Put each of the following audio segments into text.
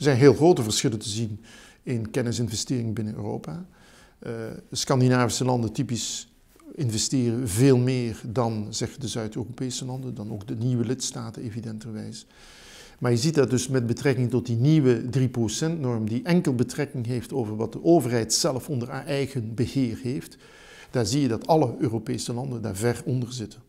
Er zijn heel grote verschillen te zien in kennisinvestering binnen Europa. Eh, Scandinavische landen typisch investeren veel meer dan zeg, de Zuid-Europese landen, dan ook de nieuwe lidstaten evidenterwijs. Maar je ziet dat dus met betrekking tot die nieuwe 3%-norm, die enkel betrekking heeft over wat de overheid zelf onder haar eigen beheer heeft, daar zie je dat alle Europese landen daar ver onder zitten.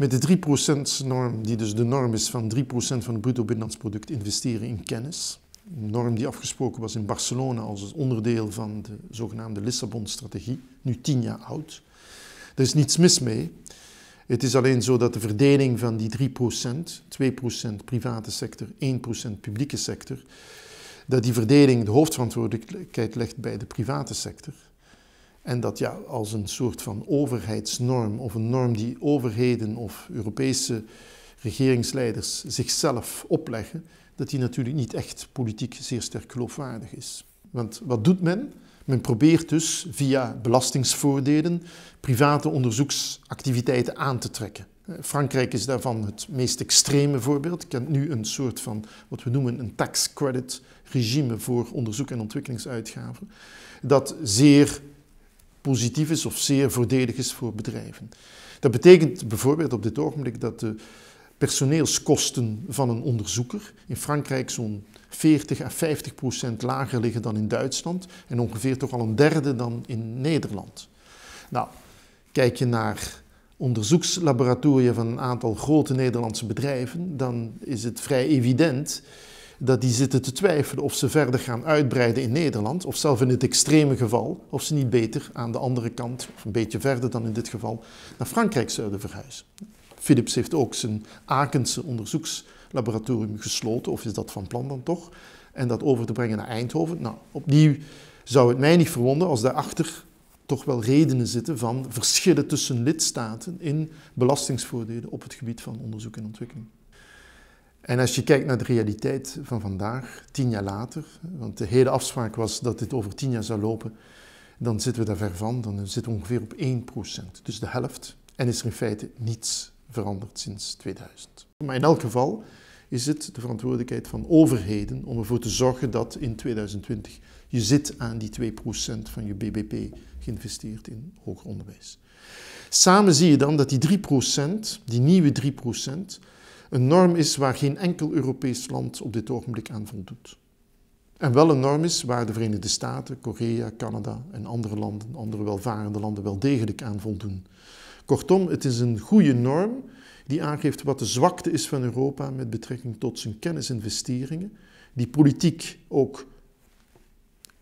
Met de 3%-norm, die dus de norm is van 3% van het bruto binnenlands product investeren in kennis. Een norm die afgesproken was in Barcelona als onderdeel van de zogenaamde Lissabon-strategie, nu tien jaar oud. daar is niets mis mee. Het is alleen zo dat de verdeling van die 3%, 2% private sector, 1% publieke sector, dat die verdeling de hoofdverantwoordelijkheid legt bij de private sector. En dat ja, als een soort van overheidsnorm of een norm die overheden of Europese regeringsleiders zichzelf opleggen, dat die natuurlijk niet echt politiek zeer sterk geloofwaardig is. Want wat doet men? Men probeert dus via belastingsvoordelen private onderzoeksactiviteiten aan te trekken. Eh, Frankrijk is daarvan het meest extreme voorbeeld. Kent nu een soort van wat we noemen een tax credit regime voor onderzoek en ontwikkelingsuitgaven. Dat zeer positief is of zeer voordelig is voor bedrijven. Dat betekent bijvoorbeeld op dit ogenblik dat de personeelskosten van een onderzoeker in Frankrijk zo'n 40 à 50 procent lager liggen dan in Duitsland en ongeveer toch al een derde dan in Nederland. Nou, kijk je naar onderzoekslaboratoria van een aantal grote Nederlandse bedrijven, dan is het vrij evident dat die zitten te twijfelen of ze verder gaan uitbreiden in Nederland, of zelf in het extreme geval, of ze niet beter aan de andere kant, of een beetje verder dan in dit geval, naar Frankrijk zouden verhuizen. Philips heeft ook zijn Akense onderzoekslaboratorium gesloten, of is dat van plan dan toch, en dat over te brengen naar Eindhoven. Nou, opnieuw zou het mij niet verwonderen als daarachter toch wel redenen zitten van verschillen tussen lidstaten in belastingsvoordelen op het gebied van onderzoek en ontwikkeling. En als je kijkt naar de realiteit van vandaag, tien jaar later, want de hele afspraak was dat dit over tien jaar zou lopen, dan zitten we daar ver van. Dan zitten we ongeveer op 1%, dus de helft. En is er in feite niets veranderd sinds 2000. Maar in elk geval is het de verantwoordelijkheid van overheden om ervoor te zorgen dat in 2020 je zit aan die 2% van je BBP geïnvesteerd in hoger onderwijs. Samen zie je dan dat die 3%, die nieuwe 3%, een norm is waar geen enkel Europees land op dit ogenblik aan voldoet. En wel een norm is waar de Verenigde Staten, Korea, Canada en andere landen, andere welvarende landen wel degelijk aan voldoen. Kortom, het is een goede norm die aangeeft wat de zwakte is van Europa met betrekking tot zijn kennisinvesteringen, die politiek ook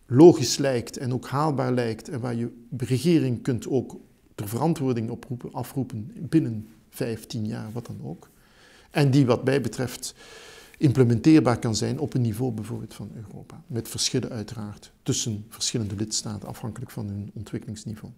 logisch lijkt en ook haalbaar lijkt en waar je regering kunt ook ter verantwoording oproepen, afroepen binnen 15 jaar, wat dan ook. En die wat mij betreft implementeerbaar kan zijn op een niveau bijvoorbeeld van Europa. Met verschillen uiteraard tussen verschillende lidstaten afhankelijk van hun ontwikkelingsniveau.